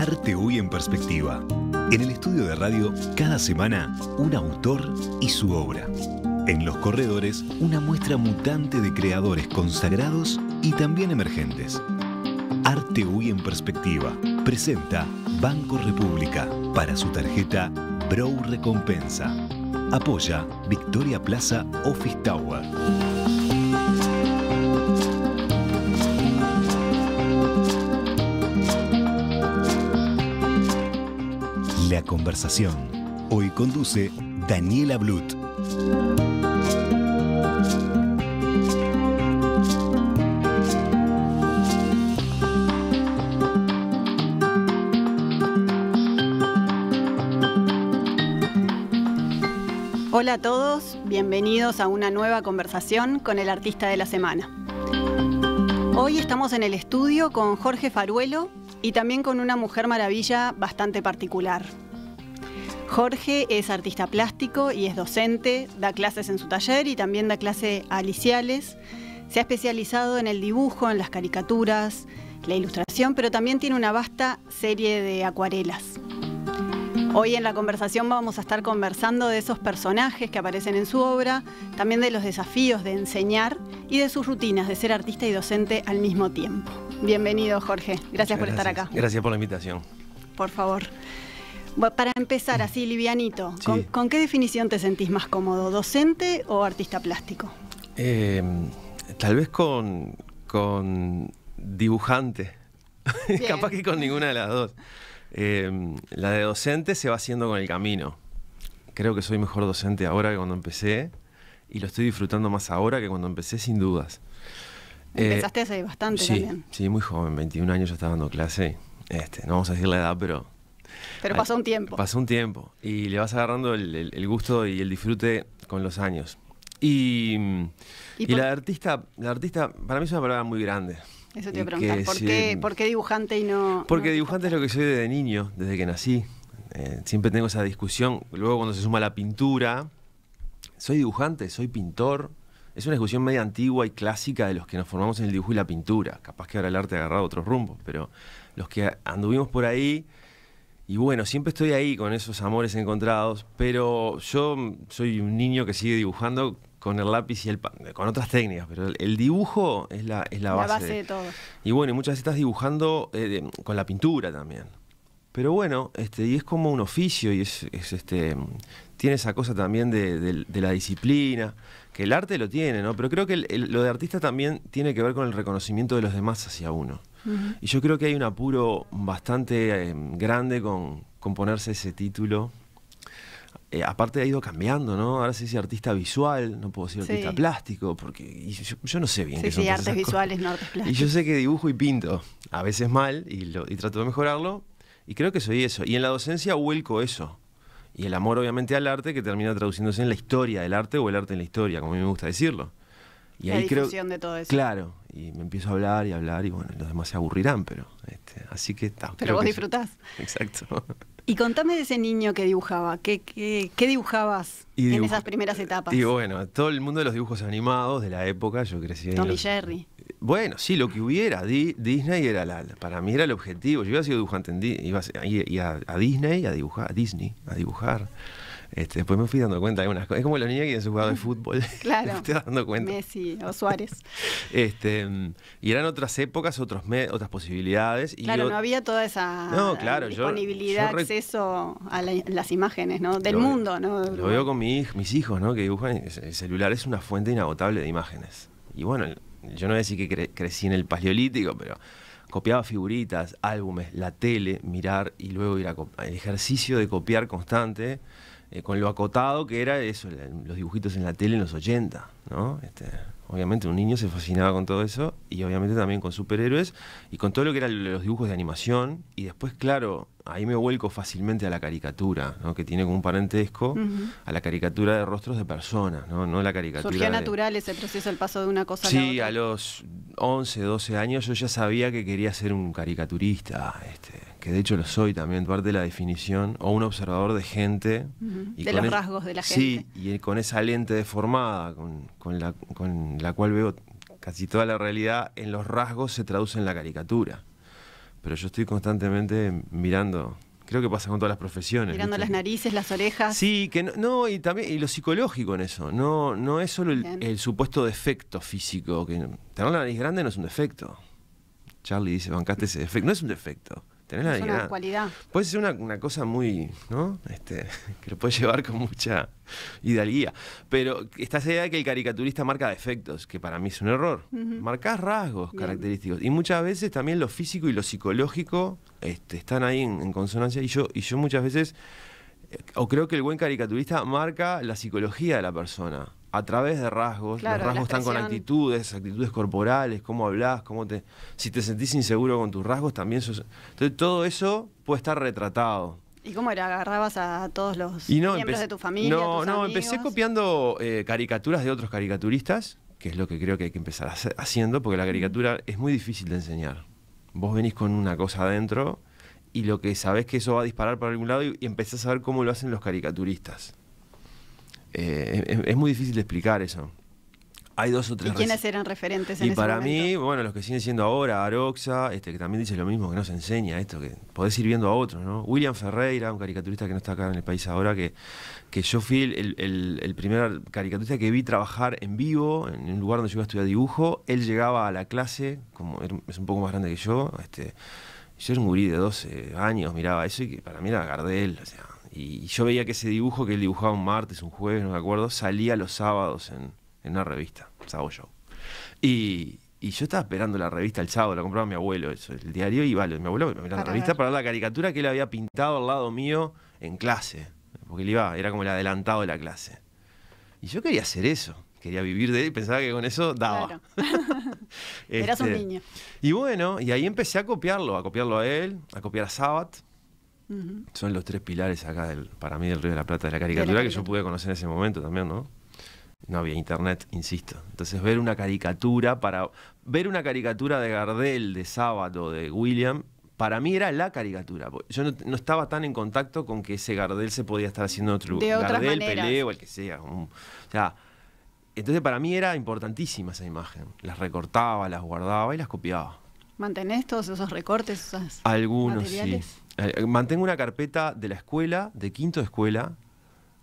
Arte Hoy en Perspectiva. En el estudio de radio, cada semana, un autor y su obra. En los corredores, una muestra mutante de creadores consagrados y también emergentes. Arte Hoy en Perspectiva presenta Banco República para su tarjeta Brow Recompensa. Apoya Victoria Plaza Office Tower. Conversación. Hoy conduce Daniela Blut. Hola a todos, bienvenidos a una nueva conversación con el artista de la semana. Hoy estamos en el estudio con Jorge Faruelo y también con una mujer maravilla bastante particular. Jorge es artista plástico y es docente, da clases en su taller y también da clase a aliciales. Se ha especializado en el dibujo, en las caricaturas, la ilustración, pero también tiene una vasta serie de acuarelas. Hoy en la conversación vamos a estar conversando de esos personajes que aparecen en su obra, también de los desafíos de enseñar y de sus rutinas de ser artista y docente al mismo tiempo. Bienvenido Jorge, gracias, gracias. por estar acá. Gracias por la invitación. Por favor. Para empezar mm. así, livianito, ¿con, qué definición te sentís más cómodo, docente o artista plástico? Em, tal vez con, con dibujante, capaz que con ninguna de las dos. Em, la de docente se va haciendo con el camino. Creo que soy mejor docente ahora que cuando empecé y lo estoy disfrutando más ahora que cuando empecé, sin dudas. Eh, Empezaste hace bastante sí, también. Sí, muy joven, 21 años ya estaba dando clase. Este, no vamos a decir la edad, pero pero pasó un tiempo. Pasó un tiempo y le vas agarrando el, gusto y el disfrute con los años. Y, la artista, artista para mí es una palabra muy grande. Eso te iba a preguntar, ¿por, qué, dibujante y no...? Porque dibujante es lo que soy desde niño, desde que nací. Eh, siempre tengo esa discusión. Luego cuando se suma la pintura, soy dibujante, soy pintor. Es una discusión media antigua y clásica de los que nos formamos en el dibujo y la pintura. Capaz que ahora el arte ha agarrado otros rumbos, pero los que anduvimos por ahí y bueno, siempre estoy ahí con esos amores encontrados, pero yo soy un niño que sigue dibujando con el lápiz y el con otras técnicas, pero el, dibujo es la, es la, base. La base de, todo. Y bueno, muchas veces estás dibujando eh, con la pintura también. Pero bueno, este, y es como un oficio y es, este, tiene esa cosa también de, la disciplina, que el arte lo tiene, ¿no? Pero creo que lo de artista también tiene que ver con el reconocimiento de los demás hacia uno. Y yo creo que hay un apuro bastante eh, grande con, con, ponerse ese título. Eh, aparte ha ido cambiando, ¿no? Ahora sí dice artista visual, no puedo ser artista plástico, porque yo, no sé bien. qué son artes visuales, Y yo sé que dibujo y pinto, a veces mal, y, trato de mejorarlo, y creo que soy eso. Y en la docencia vuelco eso. Y el amor obviamente al arte que termina traduciéndose en la historia del arte o el arte en la historia, como a mí me gusta decirlo. Y la ahí creo, de todo eso. Claro, y me empiezo a hablar y hablar y bueno, los demás se aburrirán, pero este, así que está. Pero vos disfrutás. exacto. Y contame de ese niño que dibujaba, ¿qué, qué, dibujabas en esas primeras etapas? Y bueno, todo el mundo de los dibujos animados de la época, yo crecí en... Tom Jerry. Bueno, sí, lo que hubiera, Disney era la, para mí era el objetivo, yo iba a ser dibujante, iba a, Disney dibujar, a Disney a dibujar. Este, después me fui dando cuenta de cosas. Es como la niña que su jugado de fútbol. Claro. estoy dando cuenta. Messi o Suárez. este, y eran otras épocas, otros otras posibilidades. claro, no había toda esa disponibilidad, acceso a las imágenes ¿no? del mundo. ¿no? Lo veo con mis hijos, ¿no? que dibujan. El celular es una fuente inagotable de imágenes. Y bueno, yo no voy a decir que crecí en el paleolítico, pero copiaba figuritas, álbumes, la tele, mirar y luego ir a el ejercicio de copiar constante eh, con lo acotado que era eso, los dibujitos en la tele en los 80, ¿no? Este, obviamente un niño se fascinaba con todo eso y obviamente también con superhéroes y con todo lo que eran los dibujos de animación y después, claro, ahí me vuelco fácilmente a la caricatura, ¿no? que tiene como un parentesco a la caricatura de rostros de personas, no, no la caricatura. Surgió de... natural ese proceso, el paso de una cosa a otra. Sí, a los 11, 12 años yo ya sabía que quería ser un caricaturista, este que de hecho lo soy también, parte de la definición, o un observador de gente. y de los rasgos de la gente. Sí, y con esa lente deformada, con, la, con la cual veo casi toda la realidad, en los rasgos se traduce en la caricatura. Pero yo estoy constantemente mirando creo que pasa con todas las profesiones. Mirando las narices, las orejas. Sí, que no, y también y lo psicológico en eso. No, no es solo el, supuesto defecto físico. Que tener la nariz grande no es un defecto. Charlie dice, bancaste ese defecto. No es un defecto la es Puede ser una, cosa muy, ¿no? Este, que lo puede llevar con mucha Idealía, Pero está esa idea de que el caricaturista marca defectos, que para mí es un error. Marca rasgos característicos. Y muchas veces también lo físico y lo psicológico este, están ahí en, en consonancia. Y yo, y yo muchas veces, eh, o creo que el buen caricaturista marca la psicología de la persona a través de rasgos, los rasgos están con actitudes, actitudes corporales, cómo hablas, cómo te. Si te sentís inseguro con tus rasgos, también Entonces, todo eso puede estar retratado. ¿Y cómo era? ¿Agarrabas a todos los miembros de tu familia? No, no, empecé copiando eh, caricaturas de otros caricaturistas, que es lo que creo que hay que empezar haciendo, porque la caricatura es muy difícil de enseñar. Vos venís con una cosa adentro y lo que sabés que eso va a disparar para algún lado y, y empezás a ver cómo lo hacen los caricaturistas. Eh, es, muy difícil de explicar eso. Hay dos o tres. ¿Y quiénes eran referentes en Y para mí, bueno, los que siguen siendo ahora, Aroxa, este, que también dice lo mismo, que nos enseña esto, que podés ir viendo a otros, ¿no? William Ferreira, un caricaturista que no está acá en el país ahora, que, que yo fui el, el, el primer caricaturista que vi trabajar en vivo, en un lugar donde yo iba a estudiar dibujo. Él llegaba a la clase, como es un poco más grande que yo, este, yo era un gurí de 12 años, miraba eso y que para mí era Gardel, o sea, y yo veía que ese dibujo que él dibujaba un martes, un jueves, no me acuerdo, salía los sábados en, una revista, sábado Show. Y, yo estaba esperando la revista el sábado, la compraba mi abuelo, eso, el diario, y vale, mi abuelo me la revista para la caricatura que él había pintado al lado mío en clase, porque él iba, era como el adelantado de la clase. Y yo quería hacer eso, quería vivir de él, pensaba que con eso daba. Era un este, niño. Y bueno, y ahí empecé a copiarlo, a copiarlo a él, a copiar a Sabat son los tres pilares acá, del, para mí, del Río de la Plata, de la caricatura, que yo pude conocer en ese momento también, ¿no? No había internet, insisto. Entonces ver una caricatura para... Ver una caricatura de Gardel, de Sábado, de William, para mí era la caricatura. Yo no, estaba tan en contacto con que ese Gardel se podía estar haciendo otro lugar. Gardel, o el que sea. entonces para mí era importantísima esa imagen. Las recortaba, las guardaba y las copiaba. ¿Mantenés todos esos recortes? Algunos sí. Eh, mantengo una carpeta de la escuela, de quinto de escuela,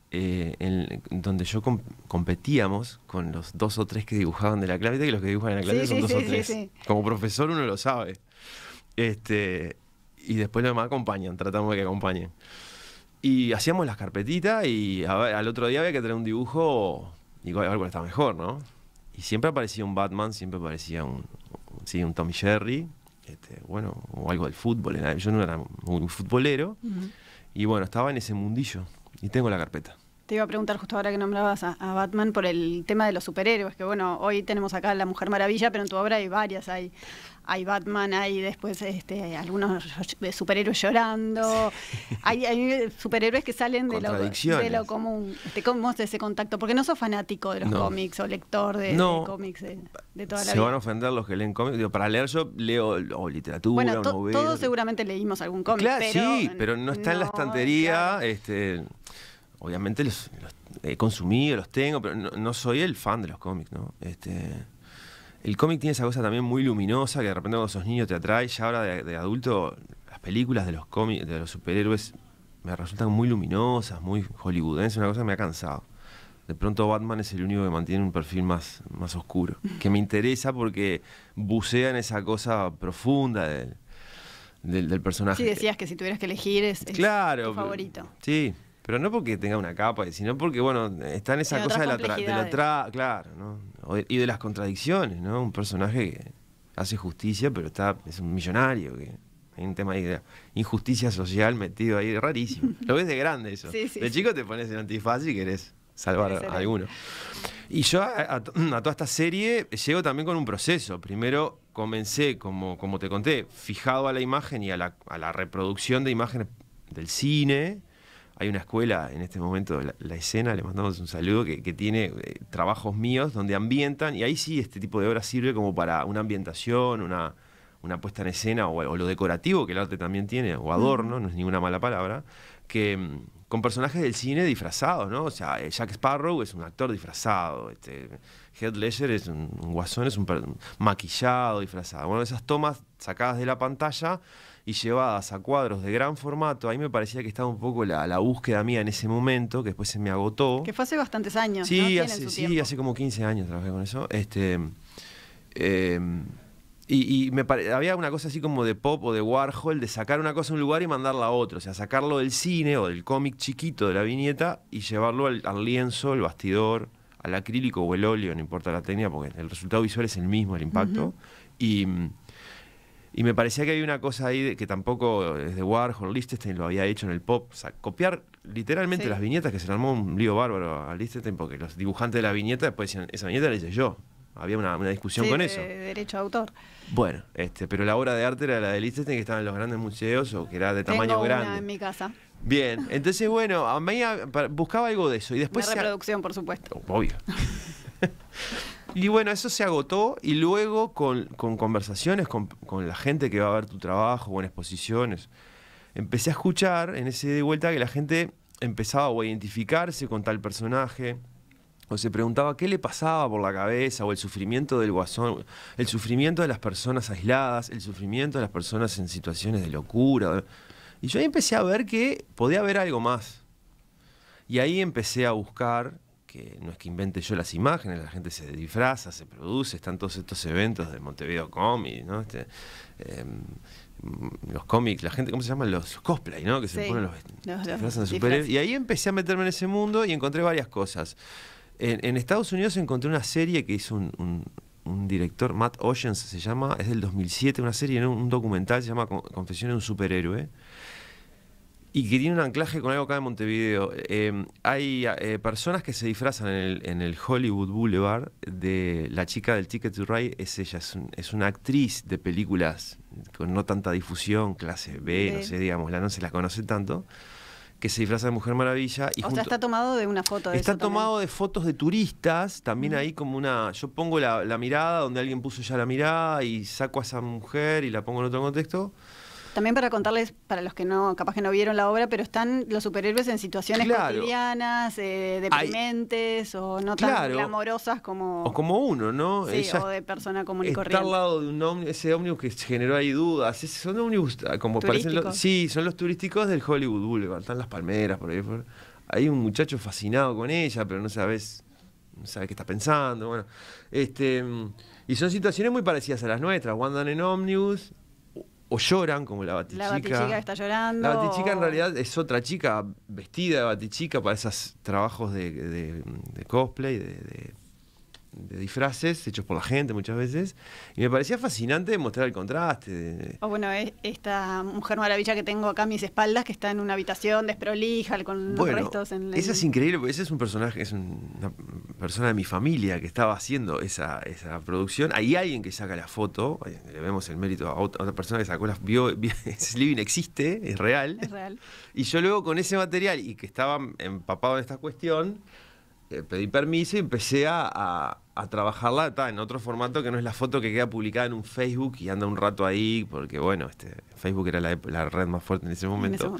eh, en, donde yo competíamos con los dos o tres que dibujaban de la clavita, que los que dibujaban de la clavita son dos o tres. Como profesor uno lo sabe. Este, y después los demás acompañan, tratamos de que acompañen. Y hacíamos las carpetitas y al otro día había que traer un dibujo y a ver cuál está mejor, ¿no? Y siempre aparecía un Batman, siempre aparecía un, sí, un Tommy Jerry, este, bueno, o algo del fútbol. Yo no era un futbolero y bueno, estaba en ese mundillo y tengo la carpeta. Te iba a preguntar justo ahora que nombrabas a, Batman por el tema de los superhéroes, que bueno, hoy tenemos acá a la Mujer Maravilla, pero en tu obra hay varias, hay hay Batman, hay después este, algunos superhéroes llorando, hay, superhéroes que salen de lo, común. Este, ¿Cómo es ese contacto? Porque no sos fanático de los cómics o lector de, cómics de, toda la Se van a ofender los que leen cómics. para leer yo leo o literatura, bueno, Todos seguramente leímos algún cómic. Claro, pero, sí, pero no está en la estantería. este Obviamente los, he consumido, los tengo, pero no, soy el fan de los cómics, ¿no? Este, el cómic tiene esa cosa también muy luminosa que de repente cuando sos niño te atrae. Ya ahora de, adulto, las películas de los cómics, de los superhéroes, me resultan muy luminosas, muy hollywoodenses, una cosa que me ha cansado. De pronto Batman es el único que mantiene un perfil más, más oscuro, que me interesa porque bucea en esa cosa profunda del, personaje. Sí, decías que si tuvieras que elegir es, tu favorito. sí, pero no porque tenga una capa, sino porque, bueno, está en esa cosa de la, de tra claro, Y de las contradicciones, ¿no? Un personaje que hace justicia, pero está es un millonario, que hay un tema de injusticia social metido ahí, rarísimo. Lo ves de grande eso. de chico te pones en antifaz y querés salvar a alguno. Y yo a, toda esta serie llego también con un proceso. Primero comencé, como, como te conté, fijado a la imagen y a la, a la reproducción de imágenes del cine, hay una escuela en este momento, la, escena, le mandamos un saludo, que, tiene eh, trabajos míos donde ambientan, y ahí sí este tipo de obra sirve como para una ambientación, una, una puesta en escena, o, lo decorativo que el arte también tiene, o adorno, no es ninguna mala palabra, que mm, con personajes del cine disfrazados, ¿no? O sea, eh, Jack Sparrow es un actor disfrazado, este, Heath Ledger es un, guasón, es un, un maquillado, disfrazado. Bueno, esas tomas sacadas de la pantalla y llevadas a cuadros de gran formato, ahí me parecía que estaba un poco la, la búsqueda mía en ese momento, que después se me agotó. Que fue hace bastantes años. Sí, hace, sí hace como 15 años trabajé con eso. Este, em, y, me había una cosa así como de pop o de Warhol, de sacar una cosa a un lugar y mandarla a otro. O sea, sacarlo del cine o del cómic chiquito de la viñeta y llevarlo al, lienzo, el bastidor, al acrílico o el óleo, no importa la técnica, porque el resultado visual es el mismo, el impacto. Y y me parecía que había una cosa ahí de, que tampoco desde eh, Warhol, Lichtenstein lo había hecho en el pop. O sea, copiar literalmente las viñetas, que se le armó un lío bárbaro a Lichtenstein, porque los dibujantes de la viñeta después decían, esa viñeta la hice yo. Había una, una discusión sí, con de, derecho de autor. Bueno, este, pero la obra de arte era la de Lichtenstein que estaba en los grandes museos o que era de tamaño Tengo grande. en mi casa. Bien, entonces bueno, a buscaba algo de eso y después... la reproducción, por supuesto. Obvio. Y bueno, eso se agotó y luego con, conversaciones con, la gente que va a ver tu trabajo o en exposiciones, empecé a escuchar en ese de vuelta que la gente empezaba a identificarse con tal personaje o se preguntaba qué le pasaba por la cabeza o el sufrimiento del guasón, el sufrimiento de las personas aisladas, el sufrimiento de las personas en situaciones de locura. Y yo ahí empecé a ver que podía haber algo más. Y ahí empecé a buscar que no es que invente yo las imágenes, la gente se disfraza, se produce, están todos estos eventos de Montevideo Comics, este, em, los cómics, la gente, ¿cómo se llaman? Los cosplay, ¿no? Que se ponen los, de superhéroes. Y ahí empecé a meterme en ese mundo y encontré varias cosas. En, Estados Unidos encontré una serie que hizo un, director, Matt Oceans se llama, es del 2007, una serie, en un documental, se llama Confesiones de un superhéroe y que tiene un anclaje con algo acá en Montevideo. Eh, hay eh, personas que se disfrazan en el, Hollywood Boulevard de la chica del Ticket to Ride, es ella, es, una actriz de películas con no tanta difusión, clase B, no sé, digamos, la no se la conoce tanto que se disfraza de Mujer Maravilla. Y o sea, está tomado de una foto. De está tomado de fotos de turistas, también ahí como una... Yo pongo la, la, mirada donde alguien puso ya la mirada y saco a esa mujer y la pongo en otro contexto. También para contarles, para los que no, capaz que no vieron la obra, pero están los superhéroes en situaciones cotidianas, eh, deprimentes o no tan glamorosas como. como uno, ¿no? Sí, o de persona común y corriente. Está al lado de un ómnibus, ese ómnibus que generó ahí dudas. son ómnibus, como parecen. Los, sí, son los turísticos del Hollywood Boulevard. Están las palmeras por ahí. hay un muchacho fascinado con ella, pero no sabes sabe qué está pensando. Bueno, este, mm, y son situaciones muy parecidas a las nuestras. Wandan en ómnibus, o lloran, como la batichica. La batichica está llorando. La batichica en realidad es otra chica vestida de batichica para esos trabajos de, cosplay, de de disfraces hechos por la gente muchas veces. Y me parecía fascinante mostrar el contraste. Oh, bueno, e, esta mujer maravilla que tengo acá a mis espaldas, que está en una habitación desprolija, con los restos en la... Esa es increíble, porque ese es un personaje, es una persona de mi familia que estaba haciendo esa, esa producción. Hay alguien que saca la foto, le vemos el mérito a otra, persona que sacó la... Vio, vio living existe, es real. Es real. Y yo luego con ese material y que estaba empapado en esta cuestión eh, pedí permiso y empecé a, trabajarla en otro formato que no es la foto que queda publicada en un Facebook y anda un rato ahí, porque bueno, este, Facebook era la, red más fuerte en ese momento.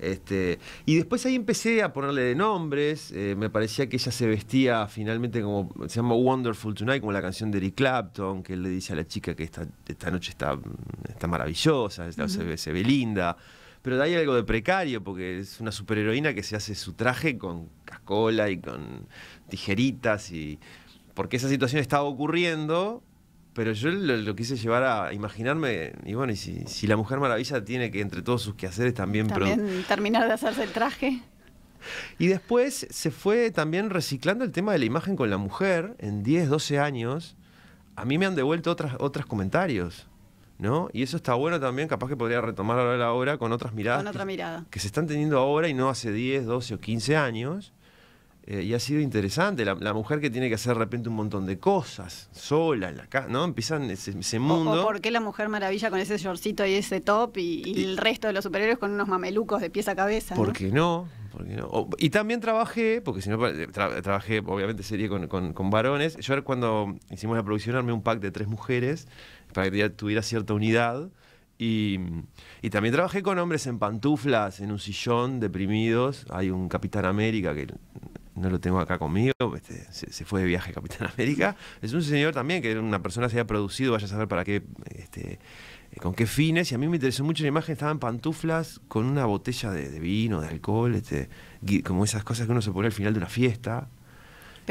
Este, y después ahí empecé a ponerle de nombres, eh, me parecía que ella se vestía finalmente como, se llama Wonderful Tonight, como la canción de Eric Clapton, que él le dice a la chica que esta, esta noche está, mm, está maravillosa, se ve linda. Pero hay algo de precario, porque es una superheroína que se hace su traje con cascola y con tijeritas y. Porque esa situación estaba ocurriendo, pero yo lo, quise llevar a imaginarme, y bueno, y si, la Mujer Maravilla tiene que, entre todos sus quehaceres, también... También terminar de hacerse el traje. Y después se fue también reciclando el tema de la imagen con la mujer en 10, 12 años. A mí me han devuelto otras, otros comentarios. ¿no? Y eso está bueno también, capaz que podría retomar ahora la obra con otras miradas. otra mirada. Que, se están teniendo ahora y no hace 10, 12 o 15 años. Eh, y ha sido interesante, la, mujer que tiene que hacer de repente un montón de cosas, sola en la casa, ¿no? Empiezan ese, mundo. O, por qué la mujer maravilla con ese shortcito y ese top y, el resto de los superhéroes con unos mamelucos de pies a cabeza. ¿Por qué no? y también trabajé, porque si no eh, trabajé, obviamente sería con, varones. Yo cuando hicimos la producción un pack de tres mujeres para que tuviera cierta unidad. Y, también trabajé con hombres en pantuflas, en un sillón, deprimidos. Hay un Capitán América que no lo tengo acá conmigo, este, se, fue de viaje Capitán América. Es un señor también que era una persona que se había producido, vaya a saber para qué, este, eh, con qué fines. Y a mí me interesó mucho la imagen, estaba en pantuflas con una botella de, vino, de alcohol, este, como esas cosas que uno se pone al final de una fiesta.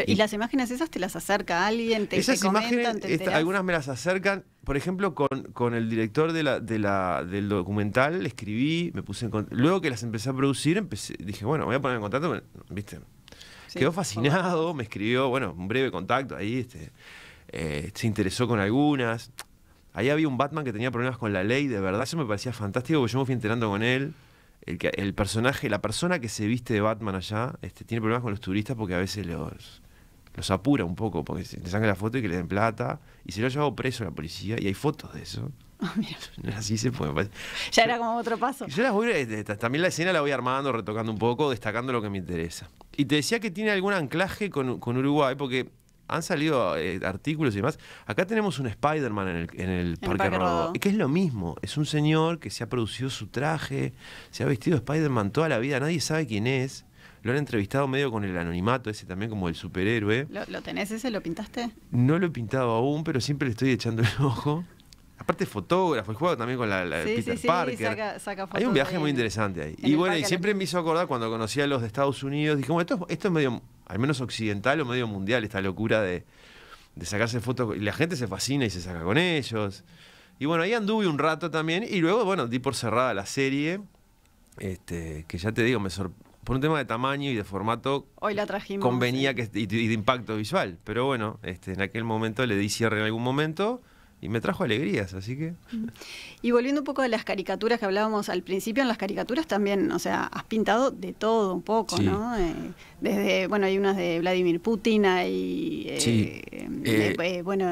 y, las imágenes esas te las acerca alguien? ¿Te, comentan, imágenes, este, algunas me las acercan, por ejemplo, con, el director de la, de la, del documental escribí, me puse en contacto. Luego que las empecé a producir, empecé, dije, bueno, voy a poner en contacto, ¿viste? Quedó fascinado, me escribió, bueno, un breve contacto ahí, este, eh, se interesó con algunas. Ahí había un Batman que tenía problemas con la ley, de verdad, eso me parecía fantástico, porque yo me fui enterando con él. El, que, el personaje, la persona que se viste de Batman allá, este, tiene problemas con los turistas porque a veces los, los apura un poco, porque se le saca la foto y que le den plata, y se lo ha llevado preso la policía, y hay fotos de eso. Ah, así se puede. Ya era como otro paso. Yo eh, también la escena la voy armando, retocando un poco, destacando lo que me interesa. Y te decía que tiene algún anclaje con, con Uruguay, porque han salido eh, artículos y demás. Acá tenemos un Spider-Man en el, en Parque, Que es lo mismo. Es un señor que se ha producido su traje, se ha vestido Spider-Man toda la vida, nadie sabe quién es lo han entrevistado medio con el anonimato ese también como el superhéroe. ¿Lo, tenés ese? ¿Lo pintaste? No lo he pintado aún, pero siempre le estoy echando el ojo. Aparte fotógrafo, he jugado también con la, la sí, sí, sí, Saca, fotos Hay un viaje muy interesante ahí. Y bueno, y siempre me hizo acordar cuando conocí a los de Estados Unidos, dije, bueno, esto, es medio, al menos occidental o medio mundial, esta locura de, sacarse fotos. Y la gente se fascina y se saca con ellos. Y bueno, ahí anduve un rato también. Y luego, bueno, di por cerrada la serie. Este, que ya te digo, me sorprendió por un tema de tamaño y de formato, hoy la convenía que, y, de impacto visual. Pero bueno, este, en aquel momento le di cierre en algún momento y me trajo alegrías, así que... Y volviendo un poco a las caricaturas que hablábamos al principio, en las caricaturas también, o sea, has pintado de todo un poco, ¿no? Eh, desde, bueno, hay unas de Vladimir Putin, hay... Eh, sí. Eh, bueno,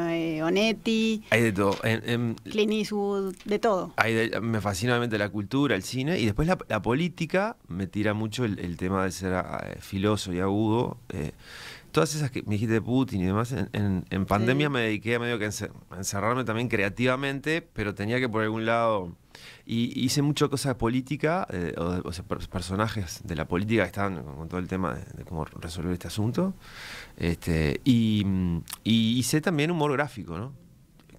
Onetti. Hay de todo. Clint Eastwood, de todo. me fascina obviamente la cultura, el cine, y después la, política me tira mucho el, tema de ser ah, filoso y agudo todas esas que me dijiste de Putin y demás, en, pandemia me dediqué a medio que encerrarme también creativamente, pero tenía que por algún lado. Y hice mucho cosas eh, de política, o, sea, personajes de la política que estaban con, todo el tema de, cómo resolver este asunto. Este, y hice también humor gráfico, ¿no?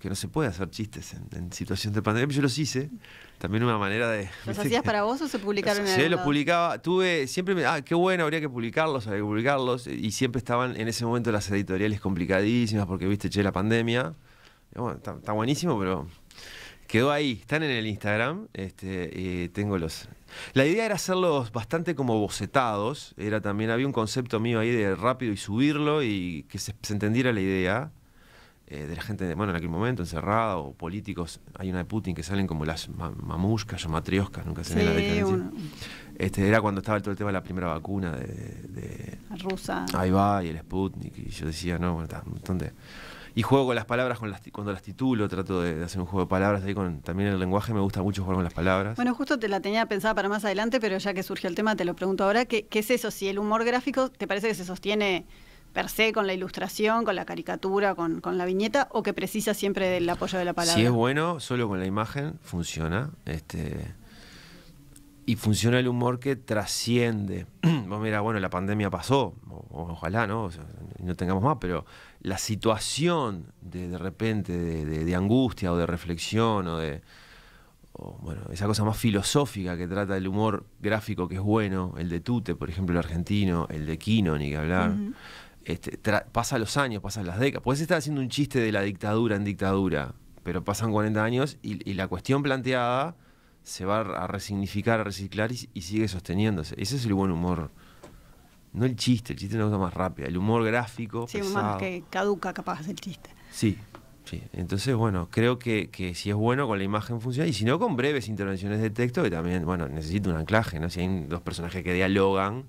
que no se puede hacer chistes en, situaciones situación de pandemia. Yo los hice, también una manera de... ¿Los hacías para vos o se publicaron en Sí, los publicaba, tuve, siempre me, ah, qué bueno, habría que publicarlos, habría que publicarlos, y siempre estaban en ese momento las editoriales complicadísimas porque, viste, che, la pandemia, bueno, está, buenísimo, pero quedó ahí, están en el Instagram, este, tengo los... La idea era hacerlos bastante como bocetados, era también, había un concepto mío ahí de rápido y subirlo y que se, se entendiera la idea eh, de la gente, bueno, en aquel momento, encerrada, o políticos, hay una de Putin que salen como las mamuscas mamushkas o matrioscas, nunca se ve la diferencia. Este, era cuando estaba todo el tema de la primera vacuna de, rusa. Ahí va, y el Sputnik, y yo decía, no, bueno, está, un montón de... Y juego con las palabras con las, cuando las titulo, trato de, hacer un juego de palabras ahí con también el lenguaje, me gusta mucho jugar con las palabras. Bueno, justo te la tenía pensada para más adelante, pero ya que surgió el tema, te lo pregunto ahora, ¿qué, qué es eso? Si el humor gráfico, ¿te parece que se sostiene per se con la ilustración, con la caricatura, con, la viñeta, o que precisa siempre del apoyo de la palabra? Si es bueno, solo con la imagen funciona. Este, y funciona el humor que trasciende. Vos mira, bueno, la pandemia pasó, o, ojalá, ¿no? no tengamos más, pero la situación de, de repente de, angustia o de reflexión o de bueno, esa cosa más filosófica que trata del humor gráfico que es bueno, el de Tute, por ejemplo, el argentino, el de Kino, ni que hablar. Este, pasa los años, pasan las décadas. Puedes estar haciendo un chiste de la dictadura en dictadura, pero pasan 40 años y, la cuestión planteada se va a resignificar, a reciclar y, sigue sosteniéndose. Ese es el buen humor. No el chiste, el chiste es una cosa más rápida. El humor gráfico. Sí, más que caduca capaz el chiste. Sí, sí. Entonces, bueno, creo que, si es bueno con la imagen funciona y si no con breves intervenciones de texto, que también, bueno, necesita un anclaje, ¿no? Si hay dos personajes que dialogan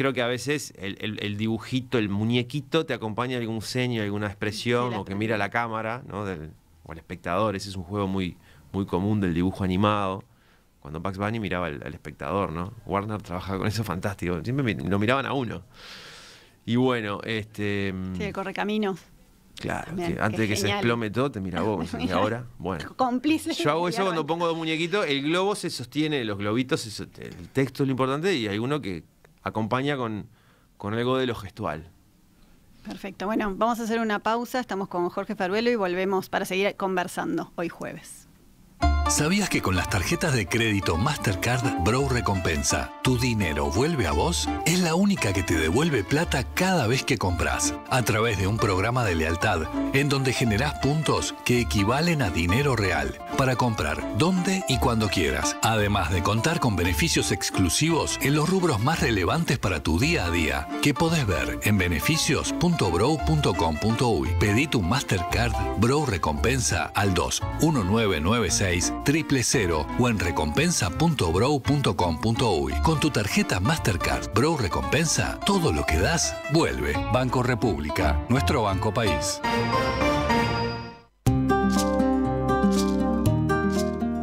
creo que a veces el, dibujito, el muñequito te acompaña algún ceño, alguna expresión, o que mira la cámara, ¿no? Del, o el espectador, ese es un juego muy, muy común del dibujo animado. Cuando Pax Bunny miraba al, espectador, ¿no? Warner trabajaba con eso fantástico. Siempre lo miraban a uno. Y bueno, este. Mm, sí, corre camino. Claro, antes de que se explome todo, te mira vos. y ahora, bueno. Cómplice. Yo hago eso cuando pongo dos muñequitos, el globo se sostiene, los globitos, el texto es lo importante, y hay uno que, acompaña con, algo de lo gestual. Perfecto. Bueno, vamos a hacer una pausa. Estamos con Jorge Faruelo y volvemos para seguir conversando hoy jueves. ¿Sabías que con las tarjetas de crédito Mastercard Bro Recompensa, tu dinero vuelve a vos? Es la única que te devuelve plata cada vez que compras, a través de un programa de lealtad, en donde generás puntos que equivalen a dinero real, para comprar donde y cuando quieras, además de contar con beneficios exclusivos en los rubros más relevantes para tu día a día, que podés ver en beneficios.bro.com.uy. Pedí tu Mastercard Bro Recompensa al 21996 000 o en recompensa.brow.com.uy. Con tu tarjeta Mastercard Brow Recompensa, todo lo que das vuelve. Banco República, nuestro banco país.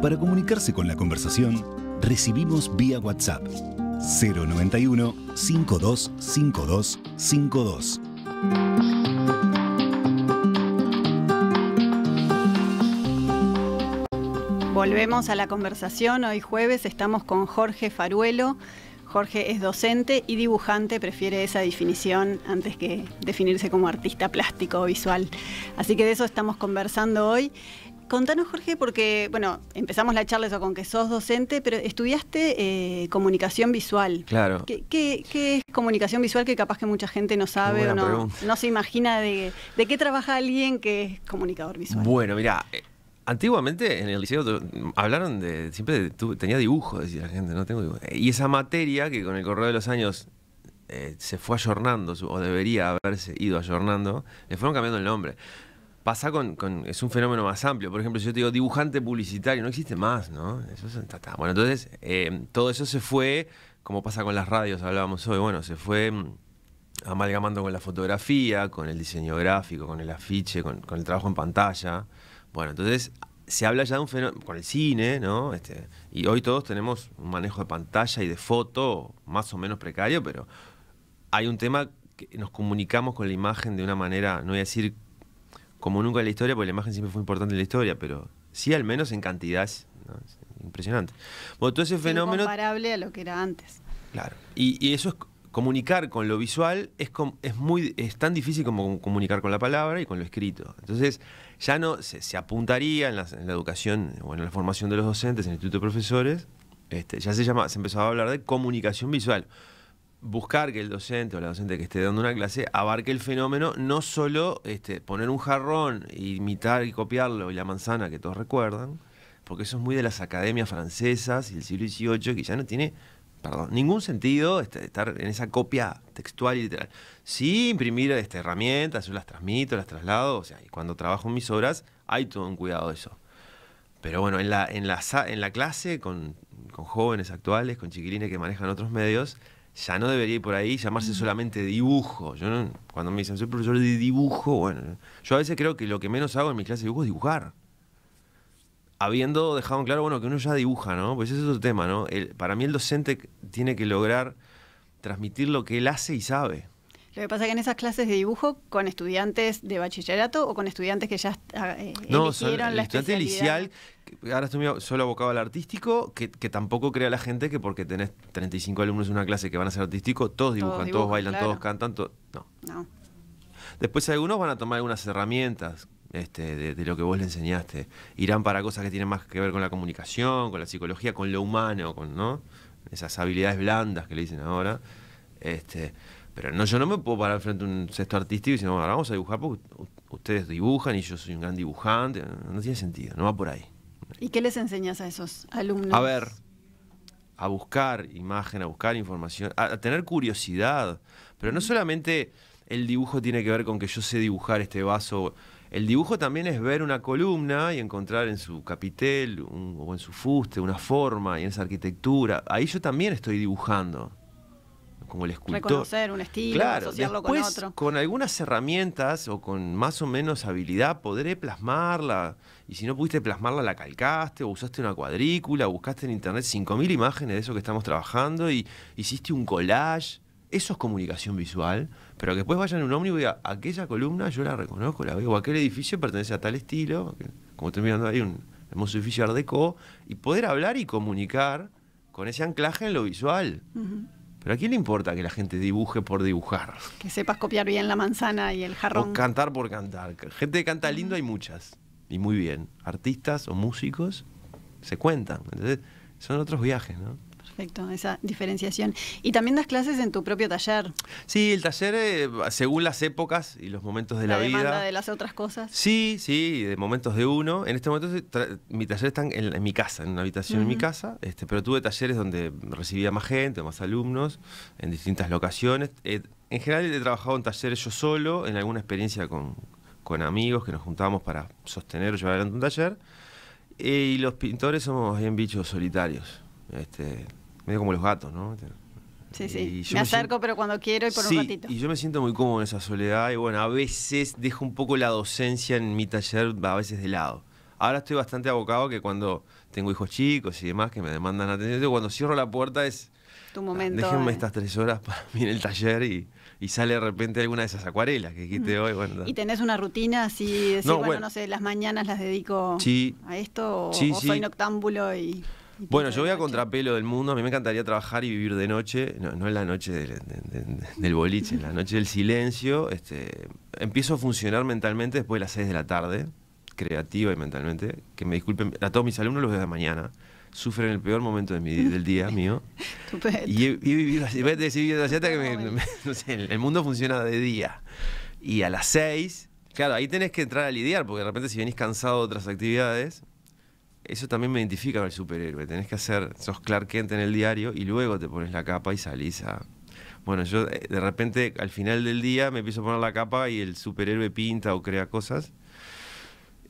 Para comunicarse con la conversación, recibimos vía WhatsApp 091 525252 52. Volvemos a la conversación. Hoy jueves estamos con Jorge Faruelo. Jorge es docente y dibujante, prefiere esa definición antes que definirse como artista plástico o visual. Así que de eso estamos conversando hoy. Contanos, Jorge, porque, bueno, empezamos la charla con que sos docente, pero estudiaste eh, comunicación visual. Claro. ¿Qué, es comunicación visual que capaz que mucha gente no sabe o no, se imagina de, de qué trabaja alguien que es comunicador visual? Bueno, mira, eh, Antiguamente en el liceo hablaron de. Siempre tenía dibujos, decía la gente, no tengo dibujos. Y esa materia que con el correo de los años eh, se fue ayornando, o debería haberse ido ayornando, le fueron cambiando el nombre. Pasa con, Es un fenómeno más amplio. Por ejemplo, si yo te digo dibujante publicitario, no existe más, ¿no? Eso es, Bueno, entonces em, todo eso se fue, como pasa con las radios, hablábamos hoy, bueno, se fue mm, amalgamando con la fotografía, con el diseño gráfico, con el afiche, con el trabajo en pantalla. Bueno, entonces se habla ya de un fenómeno con el cine, ¿no? Este, y hoy todos tenemos un manejo de pantalla y de foto más o menos precario, pero hay un tema que nos comunicamos con la imagen de una manera, no voy a decir como nunca en la historia, porque la imagen siempre fue importante en la historia, pero sí al menos en cantidades. ¿no? impresionante. Bueno, todo ese fenómeno... Comparable a lo que era antes. Claro. Y, y, eso es comunicar con lo visual es, es, muy, es tan difícil como comunicar con la palabra y con lo escrito. Entonces, ya no se, apuntaría en la, educación o en la formación de los docentes, en el Instituto de Profesores, este, ya se, llama, se a hablar de comunicación visual. Buscar que el docente o la docente que esté dando una clase abarque el fenómeno, no solo este, poner un jarrón, imitar y copiarlo y la manzana que todos recuerdan, porque eso es muy de las academias francesas y del siglo XVIII, que ya no tiene perdón, ningún sentido este, estar en esa copia textual y literal. Sí, imprimir este, herramientas, yo las transmito, las traslado, o sea, y cuando trabajo en mis obras hay todo un cuidado de eso. Pero bueno, en la, en la, en la clase con, jóvenes actuales, con chiquilines que manejan otros medios, ya no debería ir por ahí llamarse solamente dibujo. Yo no, cuando me dicen soy profesor de dibujo, bueno, yo a veces creo que lo que menos hago en mi clase de dibujo es dibujar habiendo dejado en claro, bueno, que uno ya dibuja, ¿no? Pues ese es otro tema, ¿no? El, para mí el docente tiene que lograr transmitir lo que él hace y sabe. Lo que pasa es que en esas clases de dibujo con estudiantes de bachillerato o con estudiantes que ya ah, eh, no, el la estudiante inicial, ahora estoy solo abocado al artístico, que, tampoco crea la gente que porque tenés 35 alumnos en una clase que van a ser artísticos, todos dibujan, todos, bailan, todos cantan, no. no. Después algunos van a tomar algunas herramientas, este, de, lo que vos le enseñaste. Irán para cosas que tienen más que ver con la comunicación, con la psicología, con lo humano, con ¿no? esas habilidades blandas que le dicen ahora. Este, pero no, yo no me puedo parar frente a un sexto artístico y decir, vamos a dibujar porque ustedes dibujan y yo soy un gran dibujante. No, tiene sentido, no va por ahí. ¿Y qué les enseñas a esos alumnos? A ver, a buscar imagen, a buscar información, a tener curiosidad. Pero no solamente el dibujo tiene que ver con que yo sé dibujar este vaso el dibujo también es ver una columna y encontrar en su capitel o en su fuste una forma y en esa arquitectura. Ahí yo también estoy dibujando, como el escultor. Reconocer un estilo, asociarlo con otro. Con algunas herramientas o con más o menos habilidad podré plasmarla. Y si no pudiste plasmarla, la calcaste o usaste una cuadrícula, buscaste en internet 5.000 imágenes de eso que estamos trabajando y hiciste un collage. Eso es comunicación visual. Pero que después vayan en un ómnibus y a aquella columna yo la reconozco, la veo, aquel edificio pertenece a tal estilo, como estoy mirando ahí, un hermoso edificio Art Deco, y poder hablar y comunicar con ese anclaje en lo visual. Pero ¿a quién le importa que la gente dibuje por dibujar? Que sepas copiar bien la manzana y el jarrón. O cantar por cantar. Gente que canta lindo hay muchas. Y muy bien. Artistas o músicos se cuentan. Entonces, son otros viajes, ¿no? Perfecto, esa diferenciación. Y también das clases en tu propio taller. Sí, el taller, eh, según las épocas y los momentos de la, la vida. de las otras cosas. Sí, sí, de momentos de uno. En este momento mi taller está en, mi casa, en una habitación en mi casa, este, pero tuve talleres donde recibía más gente, más alumnos, en distintas locaciones. Eh, en general he trabajado en talleres yo solo, en alguna experiencia con, con amigos que nos juntábamos para sostener o llevar adelante un taller. Eh, y los pintores somos bien bichos solitarios. Este, medio como los gatos, ¿no? Sí, sí. Me, acerco, pero cuando quiero y por un ratito. Y yo me siento muy cómodo en esa soledad. Y bueno, a veces dejo un poco la docencia en mi taller, a veces de lado. Ahora estoy bastante abocado que cuando tengo hijos chicos y demás que me demandan atención, cuando cierro la puerta es. Tu ah, momento. Déjenme eh". estas tres horas para mí en el taller y, sale de repente alguna de esas acuarelas que quité hoy. y tenés una rutina así, decir, bueno, no sé, las mañanas las dedico a esto o, o soy noctámbulo y. Bueno, yo voy a contrapelo del mundo. A mí me encantaría trabajar y vivir de noche. No, es la noche del, boliche, es la noche del silencio. Este, empiezo a funcionar mentalmente después de las 6 de la tarde, creativa y mentalmente. Que me disculpen a todos mis alumnos los veo de mañana. Sufren el peor momento del día mío. y he, vivido así. que no el mundo funciona de día. Y a las 6, claro, ahí tenés que entrar a lidiar, porque de repente si venís cansado de otras actividades eso también me identifica con el superhéroe. Tenés que hacer, sos Clark Kent en el diario y luego te pones la capa y salís a... Bueno, yo eh, de repente al final del día me empiezo a poner la capa y el superhéroe pinta o crea cosas.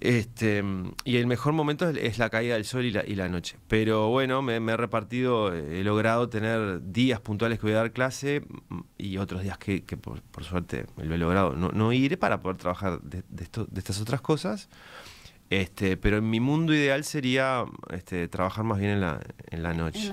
Este, y el mejor momento es, la caída del sol y la, noche. Pero bueno, me, he repartido, eh, he logrado tener días puntuales que voy a dar clase mm, y otros días que, por, suerte lo he logrado no, no ir para poder trabajar de estas otras cosas. Este, pero en mi mundo ideal sería este, trabajar más bien en la, en la noche.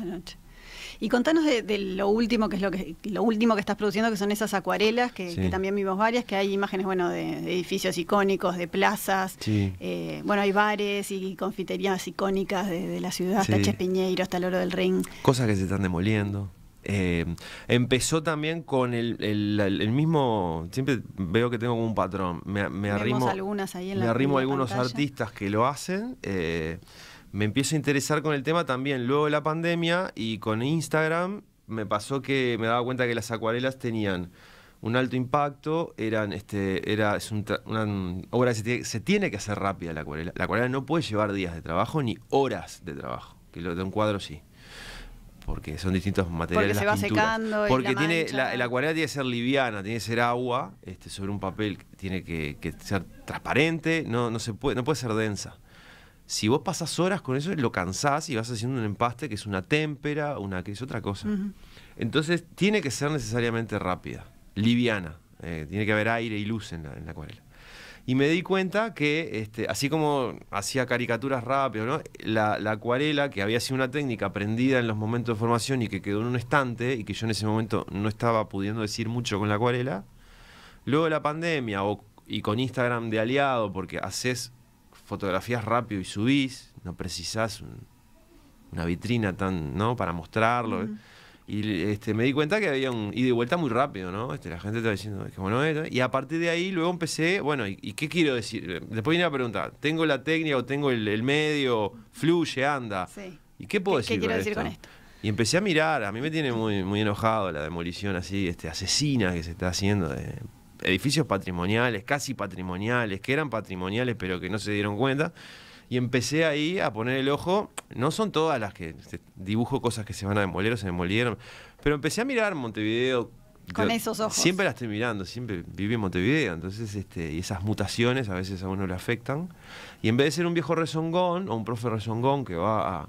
Y contanos de, lo último que es lo que lo último que estás produciendo, que son esas acuarelas, que, también vimos varias, que hay imágenes bueno de, edificios icónicos, de plazas, eh, bueno hay bares y confiterías icónicas de, la ciudad, hasta Chespiñeiro, hasta el Oro del Ring. Cosas que se están demoliendo. Eh, empezó también con el, mismo, siempre veo que tengo como un patrón, me, arrimo, algunas me arrimo algunos artistas que lo hacen, eh, me empiezo a interesar con el tema también luego de la pandemia y con Instagram me pasó que me daba cuenta que las acuarelas tenían un alto impacto, eran este, era, una obra se tiene, se tiene, que hacer rápida la acuarela. La acuarela no puede llevar días de trabajo ni horas de trabajo, que lo de un cuadro sí porque son distintos materiales. Porque se va secando. Porque la tiene, la, la, acuarela tiene que ser liviana, tiene que ser agua, este, sobre un papel tiene que, ser transparente, no, no, se puede, no puede ser densa. Si vos pasas horas con eso, lo cansás y vas haciendo un empaste que es una témpera, una que es otra cosa. Entonces tiene que ser necesariamente rápida, liviana. Eh, tiene que haber aire y luz en la, en la acuarela. Y me di cuenta que, este, así como hacía caricaturas rápido, ¿no? la, acuarela, que había sido una técnica aprendida en los momentos de formación y que quedó en un estante, y que yo en ese momento no estaba pudiendo decir mucho con la acuarela, luego de la pandemia y con Instagram de aliado, porque haces fotografías rápido y subís, no precisás una vitrina tan, ¿no? Para mostrarlo. Y este, me di cuenta que había un ida y vuelta muy rápido, ¿no? Este, la gente estaba diciendo, que bueno es? Y a partir de ahí luego empecé, bueno, ¿y, qué quiero decir? Después viene la pregunta, ¿tengo la técnica o tengo el, medio? ¿Fluye, anda? Sí. ¿Y qué puedo decir, ¿qué quiero decir con esto? Y empecé a mirar, a mí me tiene muy, muy enojado la demolición así, este, asesina que se está haciendo de edificios patrimoniales, casi patrimoniales, que eran patrimoniales pero que no se dieron cuenta y empecé ahí a poner el ojo. No son todas las que dibujo cosas que se van a demoler o se demolieron, pero empecé a mirar Montevideo. Con esos ojos. Siempre la estoy mirando, siempre viví en Montevideo, entonces este, y esas mutaciones a veces a uno le afectan. Y en vez de ser un viejo rezongón o un profe rezongón que va a...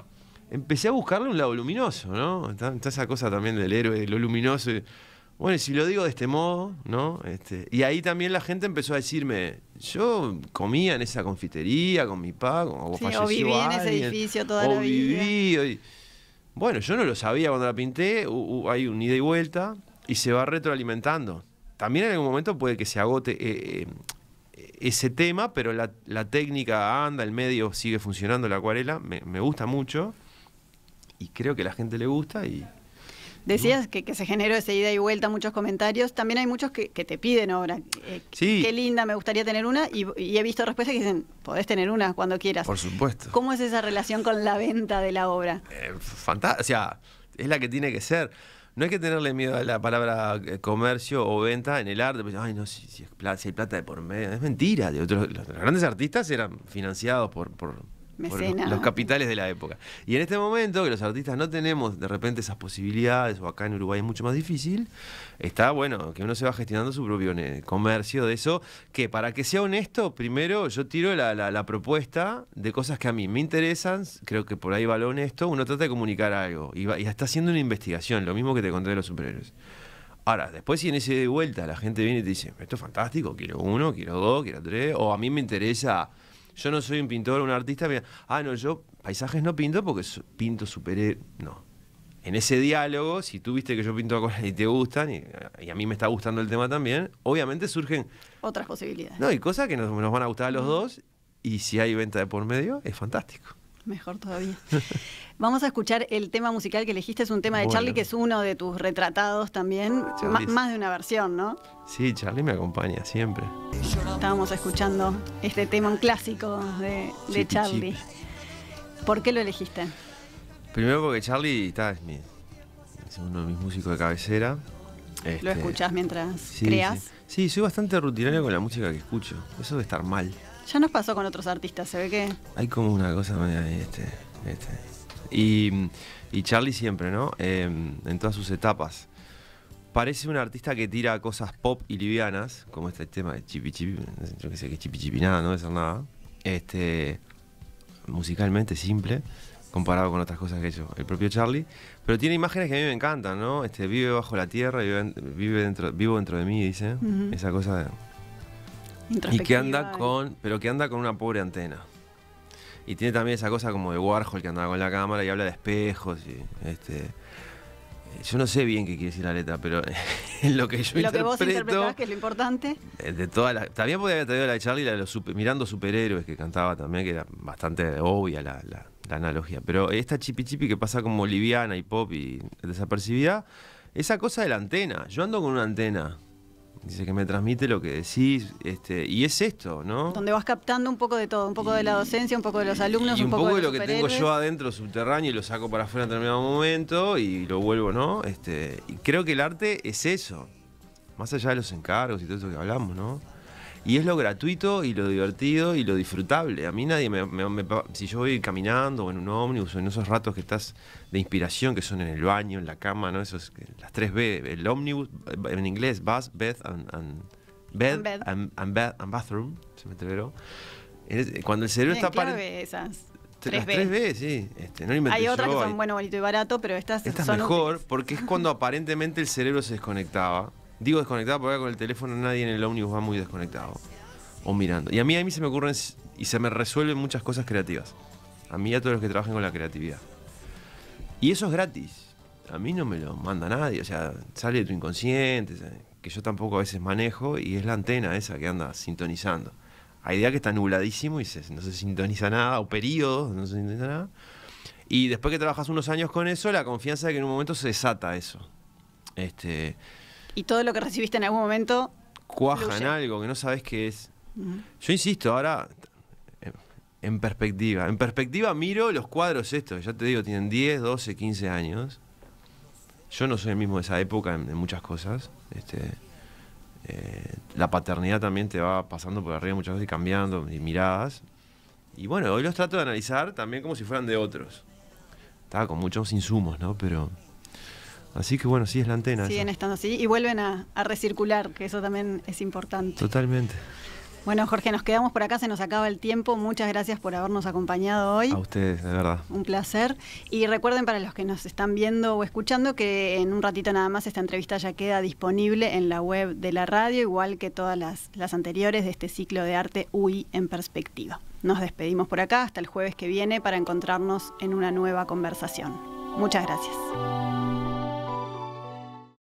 Empecé a buscarle un lado luminoso, ¿no? Está, esa cosa también del héroe, lo luminoso. Bueno, si lo digo de este modo, ¿no? Este, y ahí también la gente empezó a decirme, yo comía en esa confitería con mi papá, o, sí, o viví en ese edificio toda la vida. bueno, yo no lo sabía cuando la pinté, hay un ida y vuelta y se va retroalimentando. También en algún momento puede que se agote eh, eh, ese tema, pero la, técnica anda, el medio sigue funcionando, la acuarela, me, me gusta mucho y creo que la gente le gusta y Decías que, se generó esa ida y vuelta, muchos comentarios. También hay muchos que, te piden obra eh, sí. Qué linda, me gustaría tener una. Y, he visto respuestas que dicen, podés tener una cuando quieras. Por supuesto. ¿Cómo es esa relación con la venta de la obra? Eh, O sea, es la que tiene que ser. No hay que tenerle miedo a la palabra eh, comercio o venta en el arte. Ay, no, si, es plata, hay plata de por medio. Es mentira. Los, los, grandes artistas eran financiados por los capitales de la época. Y en este momento, que los artistas no tenemos de repente esas posibilidades, o acá en Uruguay es mucho más difícil, está bueno que uno se va gestionando su propio comercio de eso, que para que sea honesto, primero yo tiro la, propuesta de cosas que a mí me interesan, creo que por ahí va lo honesto, uno trata de comunicar algo y, y está haciendo una investigación, lo mismo que te conté de los superhéroes. Ahora, después si en ese de vuelta la gente viene y te dice, esto es fantástico, quiero uno, quiero dos, quiero tres, o a mí me interesa yo no soy un pintor, un artista. ah, no, yo paisajes no pinto porque pinto superé. No. En ese diálogo, si tú viste que yo pinto cosas y te gustan, ah, y, a mí me está gustando el tema también, obviamente surgen. Otras posibilidades. No, y cosas que nos, van a gustar a los dos. Y si hay venta de por medio, es fantástico. Mejor todavía. Vamos a escuchar el tema musical que elegiste, es un tema de Charlie, que es uno de tus retratados también, más de una versión, ¿no? Sí, Charlie me acompaña siempre. Estábamos escuchando este tema, un clásico de, Charlie. ¿Por qué lo elegiste? Primero porque Charlie está, es, uno de mis músicos de cabecera. ¿Lo este, escuchas mientras creas? sí, soy bastante rutinario con la música que escucho. Eso de estar mal. Ya nos pasó con otros artistas, se ve que. Hay como una cosa este, este. Y, y, Charlie siempre, ¿no? Em, en todas sus etapas. Parece un artista que tira cosas pop y livianas, como este tema de chipi chipi, yo que sé que chipi chipi nada, no debe ser nada. Este, musicalmente simple, comparado con otras cosas que ha hecho el propio Charlie. Pero tiene imágenes que a mí me encantan, ¿no? Este, vive bajo la tierra, vive, dentro, vivo dentro de mí, dice. Esa cosa de, y que anda con, eh. pero que anda con una pobre antena. Y tiene también esa cosa como de Warhol que anda con la cámara y habla de espejos y este yo no sé bien qué quiere decir la letra, pero lo que yo interpreto... que vos interpretás, que es lo importante. Eh, de también podía haber traído la de Charlie la de los Mirando Superhéroes, que cantaba también, que era bastante obvia la, la analogía. Pero esta chipi chipi que pasa como liviana y pop y desapercibida, esa cosa de la antena. Yo ando con una antena Dice que me transmite lo que decís, este, y es esto, ¿no? Donde vas captando un poco de todo, un poco de la docencia, un poco de los alumnos, un, poco, de, lo que tengo yo adentro subterráneo y lo saco para afuera en determinado momento y lo vuelvo, ¿no? Este, y creo que el arte es eso, más allá de los encargos y todo eso que hablamos, ¿no? Y es lo gratuito y lo divertido y lo disfrutable. A mí nadie me, Si yo voy caminando o en un ómnibus o en esos ratos que estás de inspiración, que son en el baño, en la cama, ¿no? Esos, las 3B, el ómnibus, en inglés, bus, bed and... and bed, and And, bathroom, se me atreveró. Cuando el cerebro está ¿En esas. 3B. 3B, sí. Este, no Hay otras que son bueno, bonito y barato, pero estas, estas mejor porque es cuando aparentemente el cerebro se desconectaba Digo desconectado porque con el teléfono nadie en el ómnibus va muy desconectado o mirando. Y a mí, a mí se me ocurren y se me resuelven muchas cosas creativas. A mí y a todos los que trabajen con la creatividad. Y eso es gratis. A mí no me lo manda nadie. O sea, sale de tu inconsciente, eh, que yo tampoco a veces manejo, y es la antena esa que anda sintonizando. Hay idea que está nubladísimo y no se sintoniza nada, o periodos, no se sintoniza nada. Y después que trabajas unos años con eso, la confianza de que en un momento se desata eso. Este, y todo lo que recibiste en algún momento. Cuaja en algo que no sabes qué es. Yo insisto, ahora en perspectiva. En perspectiva miro los cuadros estos, ya te digo, tienen 10, 12, 15 años. Yo no soy el mismo de esa época en, muchas cosas. Este, eh, la paternidad también te va pasando por arriba muchas veces y cambiando y miradas. Y bueno, hoy los trato de analizar también como si fueran de otros. Estaba con muchos insumos, ¿no? Pero Así que bueno, sí es la antena. Siguen estando así y vuelven a, recircular, que eso también es importante. Totalmente. Bueno, Jorge, nos quedamos por acá, se nos acaba el tiempo. Muchas gracias por habernos acompañado hoy. A ustedes, de verdad. Un placer. Y recuerden para los que nos están viendo o escuchando que en un ratito nada más esta entrevista ya queda disponible en la web de la radio, igual que todas las, las anteriores de este ciclo de arte UI en perspectiva. Nos despedimos por acá hasta el jueves que viene para encontrarnos en una nueva conversación. Muchas gracias.